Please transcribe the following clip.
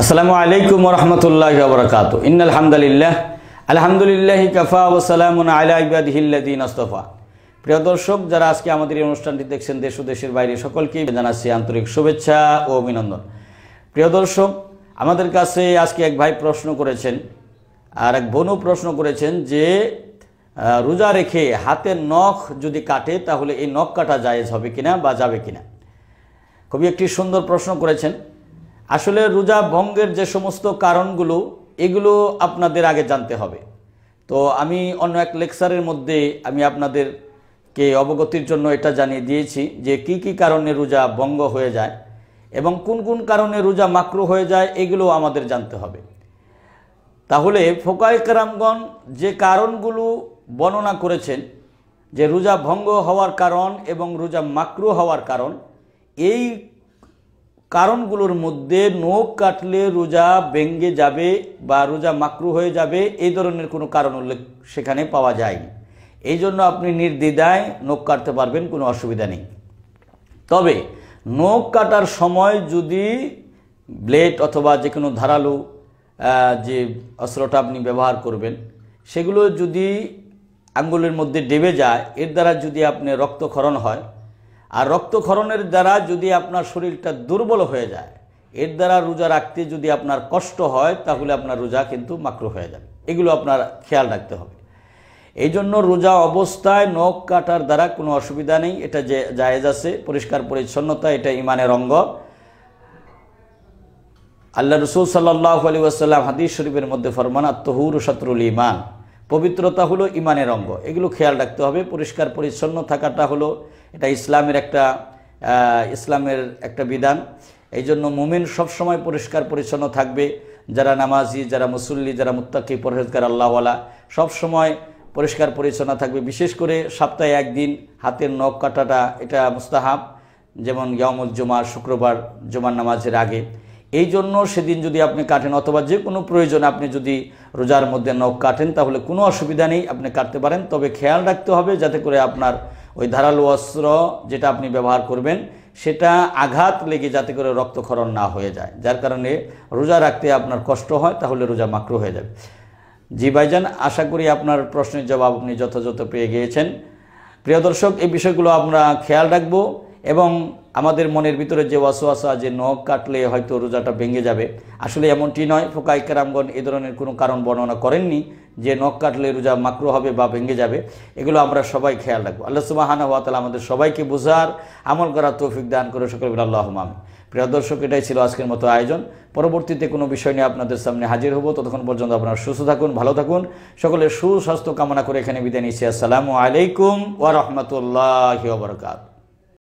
আসসালামু আলাইকুম রহমতুল্লাহ বরকাত ইন্নাল আলহামদুলিল্লাহ আলহামদুলিল্লাহ কাফা ওসালামুন আলা ইবাদিহিল্লাদিন আস্তফা প্রিয় দর্শক যারা আজকে আমাদের এই অনুষ্ঠানটি দেখছেন দেশ ও দেশের বাইরে সকলকে জানাচ্ছি আন্তরিক শুভেচ্ছা ও অভিনন্দন প্রিয় দর্শক আমাদের কাছে আজকে এক ভাই প্রশ্ন করেছেন আর এক বোনও প্রশ্ন করেছেন যে রোজা রেখে হাতের নখ যদি কাটে তাহলে এই নখ কাটা জায়েজ হবে কিনা বা যাবে কিনা খুবই একটি সুন্দর প্রশ্ন করেছেন আসলে রোজা ভঙ্গের যে সমস্ত কারণগুলো এগুলো আপনাদের আগে জানতে হবে তো আমি অন্য এক লেকচারের মধ্যে আমি আপনাদেরকে অবগতির জন্য এটা জানিয়ে দিয়েছি যে কি কি কারণে রোজা ভঙ্গ হয়ে যায় এবং কোন কোন কারণে রোজা মাকরু হয়ে যায় এগুলো আমাদের জানতে হবে তাহলে ফোকায় কেরামগণ যে কারণগুলো বর্ণনা করেছেন যে রোজা ভঙ্গ হওয়ার কারণ এবং রোজা মাকরু হওয়ার কারণ এই কারণগুলোর মধ্যে নোখ কাটলে রোজা ভেঙ্গে যাবে বা রোজা মাকরু হয়ে যাবে এই ধরনের কোনো কারণ উল্লেখ সেখানে পাওয়া যায়নি এই জন্য আপনি নির্দ্বিধায় নোখ কাটতে পারবেন কোনো অসুবিধা নেই তবে নোখ কাটার সময় যদি ব্লেড অথবা যে কোনো ধারালো যে অস্ত্রটা আপনি ব্যবহার করবেন সেগুলো যদি আঙ্গুলের মধ্যে ডেবে যায় এর দ্বারা যদি আপনি রক্তক্ষরণ হয় আর রক্তক্ষরণের দ্বারা যদি আপনার শরীরটা দুর্বল হয়ে যায় এর দ্বারা রোজা রাখতে যদি আপনার কষ্ট হয় তাহলে আপনার রোজা কিন্তু মাকরু হয়ে যাবে এগুলো আপনার খেয়াল রাখতে হবে এই জন্য রোজা অবস্থায় নখ কাটার দ্বারা কোনো অসুবিধা নেই এটা যে জায়েজ আছে পরিষ্কার পরিচ্ছন্নতা এটা ইমানের অঙ্গ আল্লাহ রসুল সাল্লাহ আলী ওয়াসাল্লাম হাদিস শরীফের মধ্যে ফরমান আত্মহুর শত্রুল ইমান পবিত্রতা হলো ইমানের অঙ্গ এগুলো খেয়াল রাখতে হবে পরিষ্কার পরিচ্ছন্ন থাকাটা হলো এটা ইসলামের একটা ইসলামের একটা বিধান এই জন্য মোমিন সবসময় পরিষ্কার পরিচ্ছন্ন থাকবে যারা নামাজি যারা মুসল্লি যারা মুত্তাকি পরহেজগার আল্লাহওয়ালা সবসময় পরিষ্কার পরিচ্ছন্ন থাকবে বিশেষ করে সপ্তাহে একদিন হাতের নখ কাটাটা এটা মুস্তাহাব যেমন ইয়ামুল জুমা শুক্রবার জুমার নামাজের আগে এই জন্য সেদিন যদি আপনি কাটেন অথবা যে কোনো প্রয়োজনে আপনি যদি রোজার মধ্যে নখ কাটেন তাহলে কোনো অসুবিধা নেই আপনি কাটতে পারেন তবে খেয়াল রাখতে হবে যাতে করে আপনার ওই ধারালো অস্ত্র যেটা আপনি ব্যবহার করবেন সেটা আঘাত লেগে যাতে করে রক্তক্ষরণ না হয়ে যায় যার কারণে রোজা রাখতে আপনার কষ্ট হয় তাহলে রোজা মাক্র হয়ে যাবে জি ভাইজান আশা করি আপনার প্রশ্নের জবাব আপনি যথাযথ পেয়ে গিয়েছেন প্রিয় দর্শক এই বিষয়গুলো আমরা খেয়াল রাখবো এবং আমাদের মনের ভিতরে যে ওয়াসোয়াসা যে নখ কাটলে হয়তো রোজাটা ভেঙে যাবে আসলে এমনটি নয় ফোকা ইকারামগণ এ ধরনের কোনো কারণ বর্ণনা করেননি যে নখ কাটলে রোজা মাকরু হবে বা ভেঙে যাবে এগুলো আমরা সবাই খেয়াল রাখবো আল্লাহ সুবাহানা ওয়াতালা আমাদের সবাইকে বোঝার আমল করার তৌফিক দান করে সকল আল্লাহ মামি প্রিয় দর্শক এটাই ছিল আজকের মতো আয়োজন পরবর্তীতে কোনো বিষয় নিয়ে আপনাদের সামনে হাজির হব ততক্ষণ পর্যন্ত আপনারা সুস্থ থাকুন ভালো থাকুন সকলের সুস্বাস্থ্য কামনা করে এখানে বিদায় নিচ্ছি আসসালামু আলাইকুম ওয়ারহমতুল্লাহ বারাকাতুহু